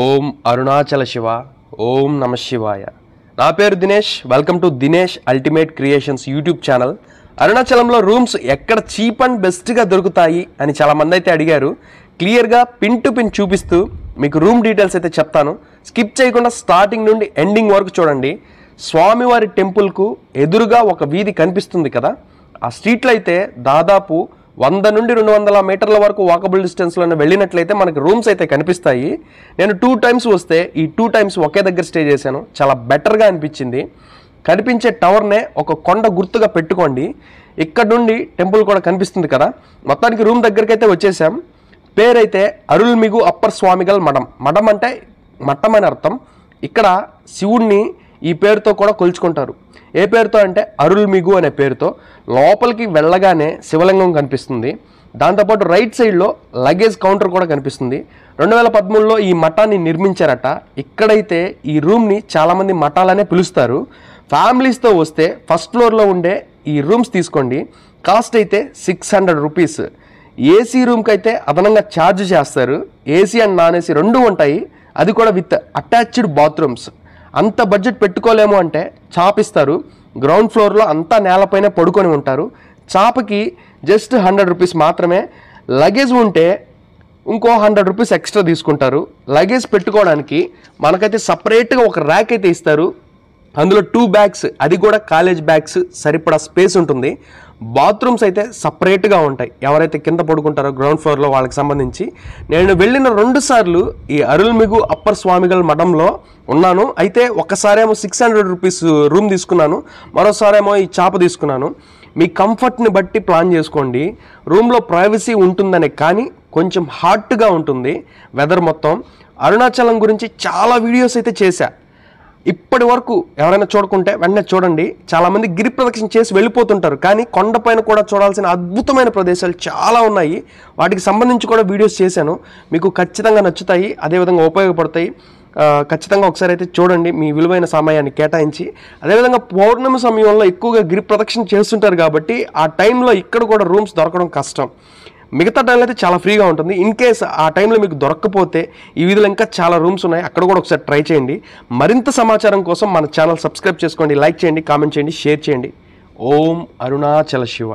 ఓం అరుణాచల శివ ఓం నమ శివాయ నా పేరు Dinesh welcome to Dinesh ultimate creations YouTube channel అరుణాచలంలో రూమ్స్ ఎక్కడ చీప్ అండ్ బెస్ట్గా దొరుకుతాయి అని చాలామంది అయితే అడిగారు క్లియర్గా పిన్ టు పిన్ చూపిస్తూ మీకు రూమ్ డీటెయిల్స్ అయితే చెప్తాను స్కిప్ చేయకుండా స్టార్టింగ్ నుండి ఎండింగ్ వరకు చూడండి స్వామివారి టెంపుల్కు ఎదురుగా ఒక వీధి కనిపిస్తుంది కదా ఆ స్ట్రీట్లో అయితే దాదాపు వంద నుండి రెండు వందల మీటర్ల వరకు వాకబుల్ డిస్టెన్స్లోనే వెళ్ళినట్లయితే మనకి రూమ్స్ అయితే కనిపిస్తాయి నేను టూ టైమ్స్ వస్తే ఈ టూ టైమ్స్ ఒకే దగ్గర స్టే చేశాను చాలా బెటర్గా అనిపించింది కనిపించే టవర్నే ఒక కొండ గుర్తుగా పెట్టుకోండి ఇక్కడ నుండి టెంపుల్ కూడా కనిపిస్తుంది కదా మొత్తానికి రూమ్ దగ్గరికైతే వచ్చేసాం పేరైతే అరుల్మిగు అప్పర్ స్వామిగల్ మఠం మఠం అంటే మఠం అని అర్థం ఇక్కడ శివుణ్ణి ఈ పేరుతో కూడా కొలుచుకుంటారు ఏ పేరుతో అంటే మిగు అనే పేరుతో లోపలికి వెళ్ళగానే శివలింగం కనిపిస్తుంది దాంతోపాటు రైట్ సైడ్లో లగేజ్ కౌంటర్ కూడా కనిపిస్తుంది రెండు వేల పదమూడులో ఈ మఠాన్ని నిర్మించారట ఇక్కడైతే ఈ రూమ్ని చాలామంది మఠాలనే పిలుస్తారు ఫ్యామిలీస్తో వస్తే ఫస్ట్ ఫ్లోర్లో ఉండే ఈ రూమ్స్ తీసుకోండి కాస్ట్ అయితే సిక్స్ హండ్రెడ్ రూపీస్ ఏసీ రూమ్కి అయితే అదనంగా ఛార్జ్ చేస్తారు ఏసీ అండ్ నాన్ ఏసీ రెండు ఉంటాయి అది కూడా విత్ అటాచ్డ్ బాత్రూమ్స్ అంత బడ్జెట్ పెట్టుకోలేము అంటే చాపిస్తారు గ్రౌండ్ ఫ్లోర్లో అంతా నేలపైన పడుకొని ఉంటారు చాపకి జస్ట్ హండ్రెడ్ రూపీస్ మాత్రమే లగేజ్ ఉంటే ఇంకో హండ్రెడ్ రూపీస్ ఎక్స్ట్రా తీసుకుంటారు లగేజ్ పెట్టుకోవడానికి మనకైతే సపరేట్గా ఒక ర్యాక్ అయితే ఇస్తారు అందులో టూ బ్యాగ్స్ అది కూడా కాలేజ్ బ్యాగ్స్ సరిపడా స్పేస్ ఉంటుంది బాత్రూమ్స్ అయితే సపరేట్గా ఉంటాయి ఎవరైతే కింద పడుకుంటారో గ్రౌండ్ ఫ్లోర్లో వాళ్ళకి సంబంధించి నేను వెళ్ళిన రెండు సార్లు ఈ అరుల్మిగు అప్పర్ స్వామిగల్ మఠంలో ఉన్నాను అయితే ఒక్కసారేమో సిక్స్ హండ్రెడ్ రూపీస్ రూమ్ తీసుకున్నాను మరోసారేమో ఈ చాప తీసుకున్నాను మీ కంఫర్ట్ని బట్టి ప్లాన్ చేసుకోండి రూమ్లో ప్రైవసీ ఉంటుందనే కానీ కొంచెం హాట్గా ఉంటుంది వెదర్ మొత్తం అరుణాచలం గురించి చాలా వీడియోస్ అయితే చేశా ఇప్పటి వరకు ఎవరైనా చూడకుంటే వెంటనే చూడండి చాలామంది గిరి ప్రదక్షిణ చేసి వెళ్ళిపోతుంటారు కానీ కొండపైన కూడా చూడాల్సిన అద్భుతమైన ప్రదేశాలు చాలా ఉన్నాయి వాటికి సంబంధించి కూడా వీడియోస్ చేశాను మీకు ఖచ్చితంగా నచ్చుతాయి అదేవిధంగా ఉపయోగపడతాయి ఖచ్చితంగా ఒకసారి అయితే చూడండి మీ విలువైన సమయాన్ని కేటాయించి అదేవిధంగా పౌర్ణమి సమయంలో ఎక్కువగా గిరి ప్రదక్షిణ చేస్తుంటారు కాబట్టి ఆ టైంలో ఇక్కడ కూడా రూమ్స్ దొరకడం కష్టం మిగతా టైంలో అయితే చాలా ఫ్రీగా ఉంటుంది ఇన్ కేస్ ఆ టైంలో మీకు దొరక్కపోతే ఈ వీధిలో ఇంకా చాలా రూమ్స్ ఉన్నాయి అక్కడ కూడా ఒకసారి ట్రై చేయండి మరింత సమాచారం కోసం మన ఛానల్ సబ్స్క్రైబ్ చేసుకోండి లైక్ చేయండి కామెంట్ చేయండి షేర్ చేయండి ఓం అరుణాచల శివ